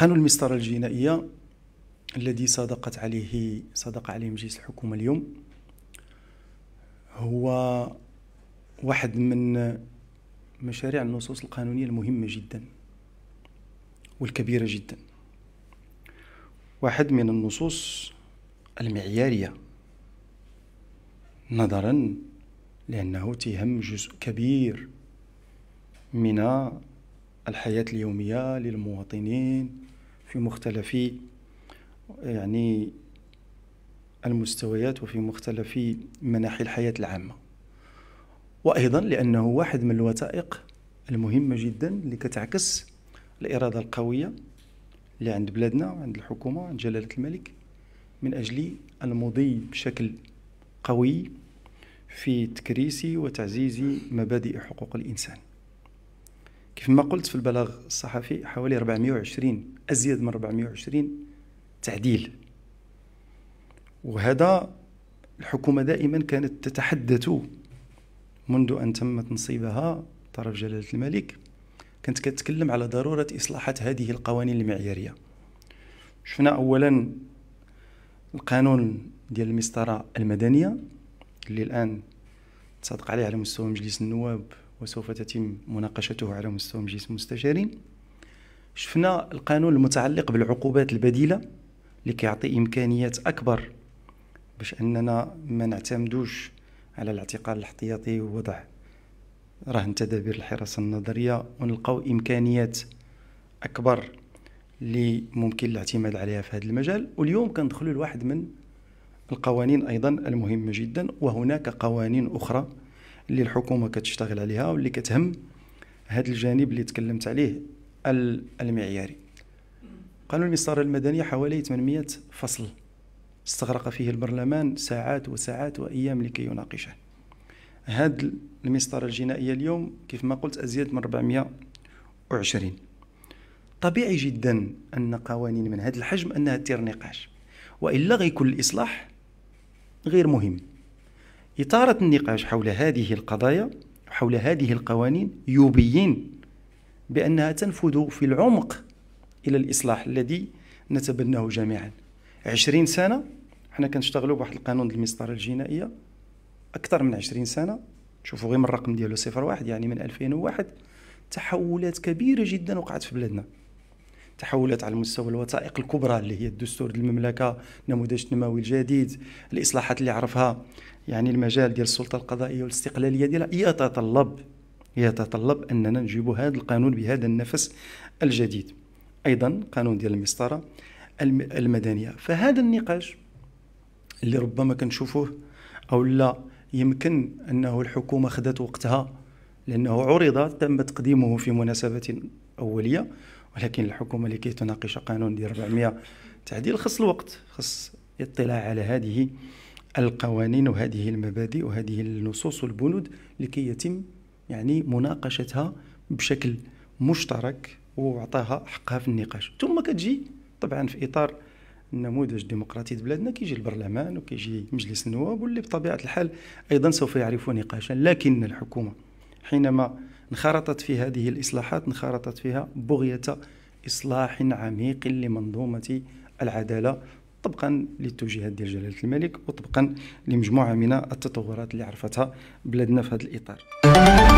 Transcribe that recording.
قانون المسطرة الجنائية الذي صدقت عليه صادق عليه مجلس الحكومة اليوم هو واحد من مشاريع النصوص القانونية المهمة جدا والكبيرة جدا واحد من النصوص المعيارية نظرا لأنه تهم جزء كبير من الحياة اليومية للمواطنين في مختلف يعني المستويات وفي مختلف مناحي الحياة العامة وأيضا لأنه واحد من الوثائق المهمة جدا اللي كتعكس الإرادة القوية اللي عند بلادنا عند الحكومة عند جلالة الملك من أجل المضي بشكل قوي في تكريس وتعزيز مبادئ حقوق الإنسان كيف ما قلت في البلاغ الصحفي حوالي 420 أزيد من 420 تعديل وهذا الحكومة دائما كانت تتحدث منذ أن تم تنصيبها طرف جلالة الملك كانت كتكلم على ضرورة إصلاحات هذه القوانين المعيارية شفنا أولا القانون ديال المسطرة المدنية اللي الآن تصدق عليه على مستوى مجلس النواب وسوف تتم مناقشته على مستوى مجلس المستشارين شفنا القانون المتعلق بالعقوبات البديلة اللي كيعطي إمكانيات أكبر باش أننا ما نعتمدوش على الاعتقال الاحتياطي ووضع رهن تدابير الحراسة النظرية ونلقاو إمكانيات أكبر اللي ممكن الاعتماد عليها في هذا المجال واليوم كندخلوا لواحد من القوانين أيضا المهمة جدا وهناك قوانين أخرى اللي الحكومه كتشتغل عليها واللي كتهم هذا الجانب اللي تكلمت عليه المعياري قانون المسطره المدنيه حوالي 800 فصل استغرق فيه البرلمان ساعات وساعات وايام لكي يناقشه هذا المسطره الجنائيه اليوم كيف ما قلت ازيد من 420 طبيعي جدا ان قوانين من هذا الحجم انها تثير نقاش والا غيكون الاصلاح غير مهم إطارة النقاش حول هذه القضايا حول هذه القوانين يبين بأنها تنفذ في العمق إلى الإصلاح الذي نتبناه جميعا عشرين سنة حنا كنشتغلوا بواحد القانون المسطرة الجنائية أكثر من عشرين سنة شوفوا غير من الرقم ديالو صفر واحد يعني من 2001 تحولات كبيرة جدا وقعت في بلادنا تحولات على المستوى الوثائق الكبرى اللي هي الدستور المملكه نموذج التنموي الجديد الاصلاحات اللي عرفها يعني المجال ديال السلطه القضائيه والاستقلاليه ديالها يتطلب يتطلب اننا نجيب هذا القانون بهذا النفس الجديد ايضا قانون ديال المسطره المدنيه فهذا النقاش اللي ربما كنشوفوه او لا يمكن انه الحكومه خدت وقتها لانه عرض تم تقديمه في مناسبه اوليه ولكن الحكومه لكي تناقش قانون ديال 400 تعديل خص الوقت خص الاطلاع على هذه القوانين وهذه المبادئ وهذه النصوص والبنود لكي يتم يعني مناقشتها بشكل مشترك وعطاها حقها في النقاش ثم كتجي طبعا في اطار النموذج الديمقراطي في بلادنا كيجي البرلمان وكيجي مجلس النواب واللي بطبيعه الحال ايضا سوف يعرف نقاشا لكن الحكومه حينما انخرطت في هذه الإصلاحات انخرطت فيها بغية إصلاح عميق لمنظومة العدالة طبقا للتوجيهات ديال جلالة الملك وطبقا لمجموعة من التطورات اللي عرفتها بلادنا في هذا الإطار